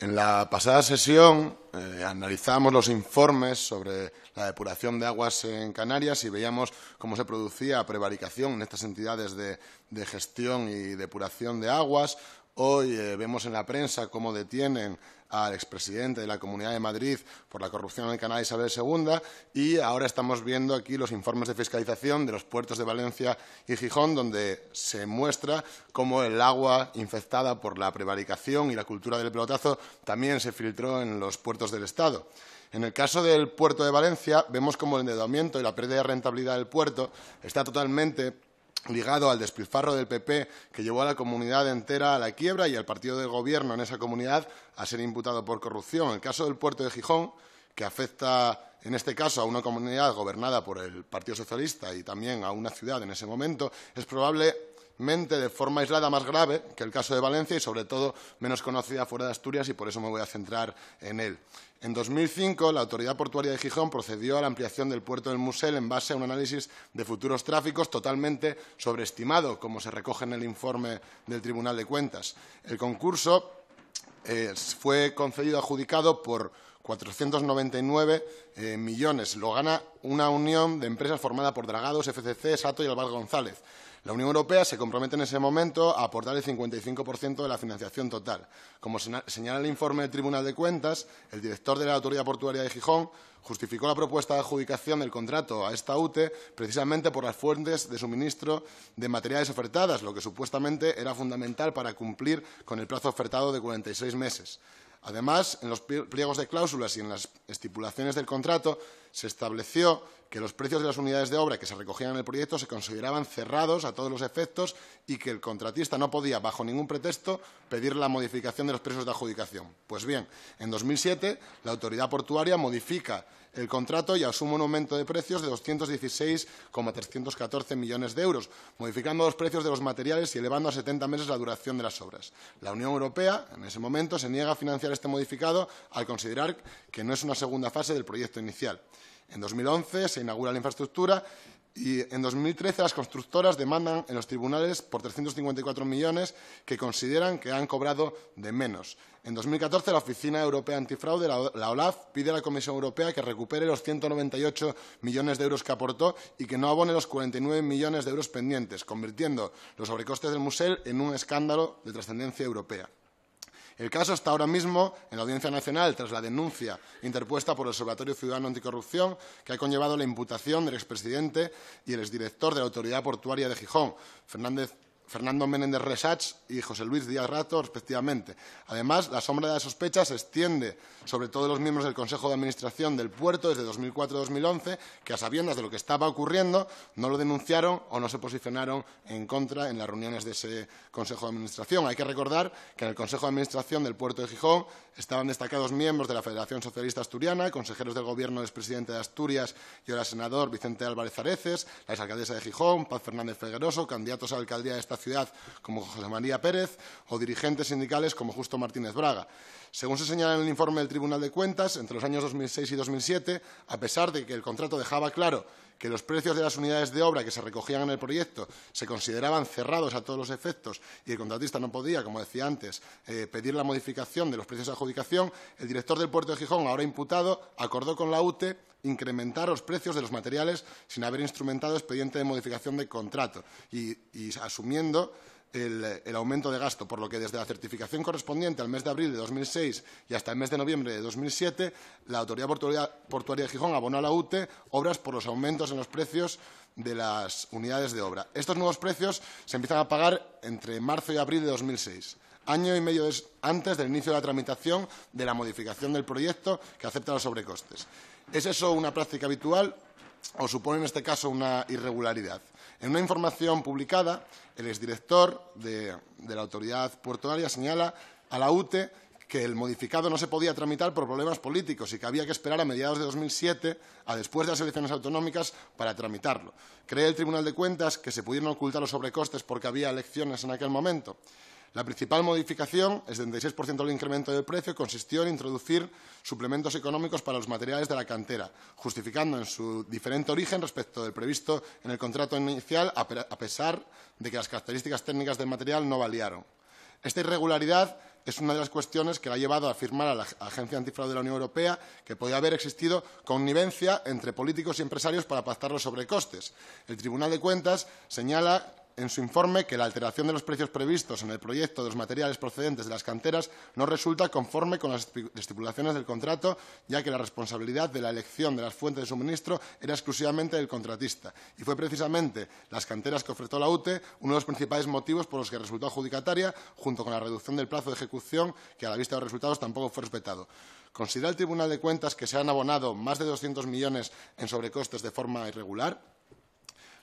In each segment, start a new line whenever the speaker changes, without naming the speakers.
En la pasada sesión eh, analizamos los informes sobre la depuración de aguas en Canarias y veíamos cómo se producía prevaricación en estas entidades de gestión y depuración de aguas, Hoy eh, vemos en la prensa cómo detienen al expresidente de la Comunidad de Madrid por la corrupción en el canal Isabel II y ahora estamos viendo aquí los informes de fiscalización de los puertos de Valencia y Gijón donde se muestra cómo el agua infectada por la prevaricación y la cultura del pelotazo también se filtró en los puertos del Estado. En el caso del puerto de Valencia vemos cómo el endeudamiento y la pérdida de rentabilidad del puerto está totalmente ligado al despilfarro del PP que llevó a la comunidad entera a la quiebra y al partido de gobierno en esa comunidad a ser imputado por corrupción. El caso del puerto de Gijón, que afecta en este caso a una comunidad gobernada por el Partido Socialista y también a una ciudad en ese momento, es probable mente de forma aislada más grave que el caso de Valencia y, sobre todo, menos conocida fuera de Asturias y por eso me voy a centrar en él. En 2005, la Autoridad Portuaria de Gijón procedió a la ampliación del puerto del Musel en base a un análisis de futuros tráficos totalmente sobreestimado, como se recoge en el informe del Tribunal de Cuentas. El concurso eh, fue concedido adjudicado por 499 eh, millones. Lo gana una unión de empresas formada por Dragados, FCC, Sato y Álvaro González. La Unión Europea se compromete en ese momento a aportar el 55% de la financiación total. Como señala el informe del Tribunal de Cuentas, el director de la Autoridad Portuaria de Gijón justificó la propuesta de adjudicación del contrato a esta UTE precisamente por las fuentes de suministro de materiales ofertadas, lo que supuestamente era fundamental para cumplir con el plazo ofertado de 46 meses. Además, en los pliegos de cláusulas y en las estipulaciones del contrato se estableció que los precios de las unidades de obra que se recogían en el proyecto se consideraban cerrados a todos los efectos y que el contratista no podía, bajo ningún pretexto, pedir la modificación de los precios de adjudicación. Pues bien, en 2007 la autoridad portuaria modifica el contrato y asume un aumento de precios de 216,314 millones de euros, modificando los precios de los materiales y elevando a 70 meses la duración de las obras. La Unión Europea, en ese momento, se niega a financiar este modificado al considerar que no es una segunda fase del proyecto inicial. En 2011 se inaugura la infraestructura y en 2013 las constructoras demandan en los tribunales por 354 millones que consideran que han cobrado de menos. En 2014 la Oficina Europea Antifraude, la OLAF, pide a la Comisión Europea que recupere los 198 millones de euros que aportó y que no abone los 49 millones de euros pendientes, convirtiendo los sobrecostes del museo en un escándalo de trascendencia europea. El caso está ahora mismo en la Audiencia Nacional tras la denuncia interpuesta por el Observatorio Ciudadano Anticorrupción que ha conllevado la imputación del expresidente y el exdirector de la Autoridad Portuaria de Gijón, Fernández Fernando Menéndez Resach y José Luis Díaz Rato, respectivamente. Además, la sombra de la sospecha se extiende sobre todos los miembros del Consejo de Administración del puerto desde 2004-2011, que a sabiendas de lo que estaba ocurriendo, no lo denunciaron o no se posicionaron en contra en las reuniones de ese Consejo de Administración. Hay que recordar que en el Consejo de Administración del puerto de Gijón estaban destacados miembros de la Federación Socialista Asturiana, consejeros del Gobierno del presidente de Asturias y ahora senador Vicente Álvarez Areces, la exalcaldesa de Gijón, Paz Fernández Fegueroso, candidatos a la alcaldía de esta ciudad como José María Pérez o dirigentes sindicales como Justo Martínez Braga. Según se señala en el informe del Tribunal de Cuentas, entre los años 2006 y 2007, a pesar de que el contrato dejaba claro que los precios de las unidades de obra que se recogían en el proyecto se consideraban cerrados a todos los efectos y el contratista no podía, como decía antes, eh, pedir la modificación de los precios de adjudicación, el director del puerto de Gijón, ahora imputado, acordó con la UTE incrementar los precios de los materiales sin haber instrumentado expediente de modificación de contrato y asumiendo el, aumento de gasto, por lo que desde la certificación correspondiente al mes de abril de 2006 y hasta el mes de noviembre de 2007, la Autoridad Portuaria, de Gijón abonó a la UTE obras por los aumentos en los precios de las unidades de obra. Estos nuevos precios se empiezan a pagar entre marzo y abril de 2006 año y medio antes del inicio de la tramitación de la modificación del proyecto que acepta los sobrecostes. ¿Es eso una práctica habitual o supone en este caso una irregularidad? En una información publicada, el exdirector de, la autoridad portuaria señala a la UTE que el modificado no se podía tramitar por problemas políticos y que había que esperar a mediados de 2007, a después de las elecciones autonómicas, para tramitarlo. Cree el Tribunal de Cuentas que se pudieron ocultar los sobrecostes porque había elecciones en aquel momento. La principal modificación, el 76% del incremento del precio, consistió en introducir suplementos económicos para los materiales de la cantera, justificando en su diferente origen respecto del previsto en el contrato inicial, a pesar de que las características técnicas del material no variaron. Esta irregularidad es una de las cuestiones que la ha llevado a afirmar a la Agencia Antifraude de la Unión Europea que podía haber existido connivencia entre políticos y empresarios para pactar los sobrecostes. El Tribunal de Cuentas señala en su informe que la alteración de los precios previstos en el proyecto de los materiales procedentes de las canteras no resulta conforme con las estipulaciones del contrato, ya que la responsabilidad de la elección de las fuentes de suministro era exclusivamente del contratista. Y fue precisamente las canteras que ofertó la UTE uno de los principales motivos por los que resultó adjudicataria, junto con la reducción del plazo de ejecución, que a la vista de los resultados tampoco fue respetado. ¿Considera el Tribunal de Cuentas que se han abonado más de 200 millones en sobrecostes de forma irregular?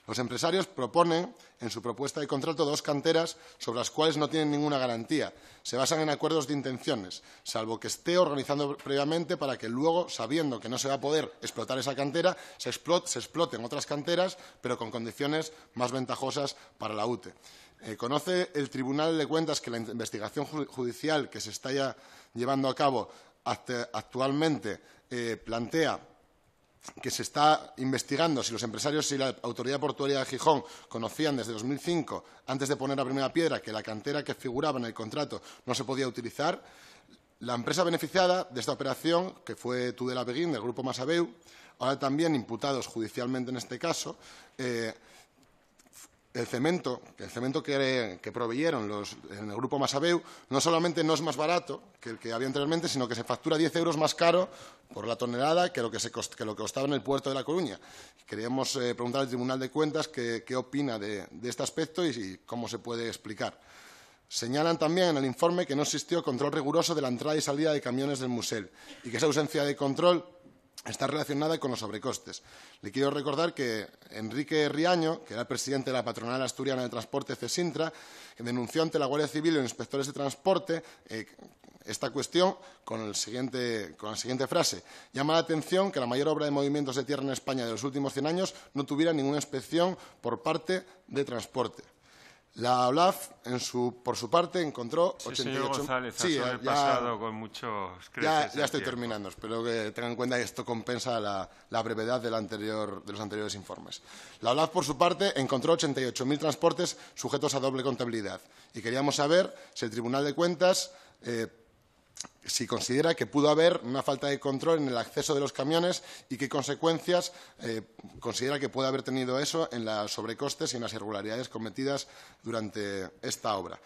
Los empresarios proponen en su propuesta de contrato dos canteras sobre las cuales no tienen ninguna garantía. Se basan en acuerdos de intenciones, salvo que esté organizando previamente para que luego, sabiendo que no se va a poder explotar esa cantera, se, exploten otras canteras, pero con condiciones más ventajosas para la UTE. Eh, ¿Conoce el Tribunal de Cuentas que la investigación judicial que se está llevando a cabo actualmente eh, plantea que se está investigando si los empresarios y la Autoridad Portuaria de Gijón conocían desde 2005, antes de poner la primera piedra, que la cantera que figuraba en el contrato no se podía utilizar, la empresa beneficiada de esta operación, que fue Tudela Beguín, del Grupo Masabeu, ahora también imputados judicialmente en este caso, eh, el cemento que, proveyeron en el grupo Masabeu, no solamente no es más barato que el que había anteriormente, sino que se factura 10 euros más caro por la tonelada que lo que, costaba en el puerto de La Coruña. Queríamos eh, preguntar al Tribunal de Cuentas qué, opina de, este aspecto y, cómo se puede explicar. Señalan también en el informe que no existió control riguroso de la entrada y salida de camiones del Musel y que esa ausencia de control está relacionada con los sobrecostes. Le quiero recordar que Enrique Riaño, que era el presidente de la patronal asturiana de transporte Cesintra, denunció ante la Guardia Civil y los inspectores de transporte eh, esta cuestión con, la siguiente frase. Llama la atención que la mayor obra de movimientos de tierra en España de los últimos cien años no tuviera ninguna inspección por parte de transporte. La OLAF, en su, por su parte, encontró 88... Sí, González, pasado con muchos... Ya, ya estoy terminando. Espero que tengan en cuenta que esto compensa la, la brevedad anterior, de los anteriores informes. La OLAF, por su parte, encontró 88.000 transportes sujetos a doble contabilidad. Y queríamos saber si el Tribunal de Cuentas... Eh, si considera que pudo haber una falta de control en el acceso de los camiones y qué consecuencias eh, considera que puede haber tenido eso en los sobrecostes y en las irregularidades cometidas durante esta obra.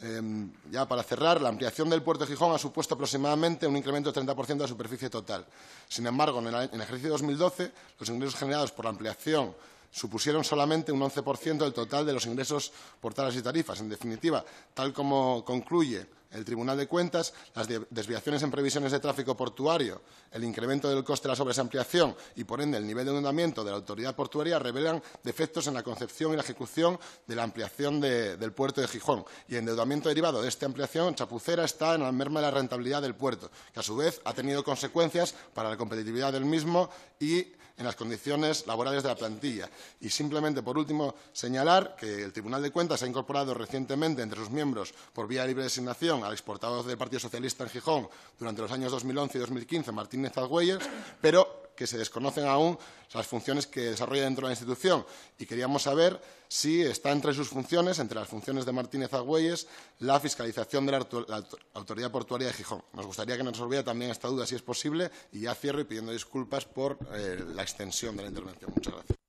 Em, ya para cerrar, la ampliación del puerto de Gijón ha supuesto aproximadamente un incremento del 30% de la superficie total. Sin embargo, en en el ejercicio 2012, los ingresos generados por la ampliación supusieron solamente un 11% del total de los ingresos por y tarifas. En definitiva, tal como concluye el Tribunal de Cuentas, las desviaciones en previsiones de tráfico portuario, el incremento del coste de la sobresampliación y, por ende, el nivel de endeudamiento de la autoridad portuaria revelan defectos en la concepción y la ejecución de la ampliación del puerto de Gijón. Y el endeudamiento derivado de esta ampliación chapucera está en la merma de la rentabilidad del puerto, que a su vez ha tenido consecuencias para la competitividad del mismo y en las condiciones laborales de la plantilla. Y simplemente, por último, señalar que el Tribunal de Cuentas ha incorporado recientemente entre sus miembros, por vía libre designación, al exportador del Partido Socialista en Gijón durante los años 2011 y 2015, Martínez Alguelles, pero que se desconocen aún las funciones que desarrolla dentro de la institución y queríamos saber si está entre sus funciones, entre las funciones de Martínez Agüelles, la fiscalización de la, Autoridad Portuaria de Gijón. Nos gustaría que nos resolviera también esta duda, si es posible, y ya cierro y pidiendo disculpas por eh, la extensión de la intervención. Muchas gracias.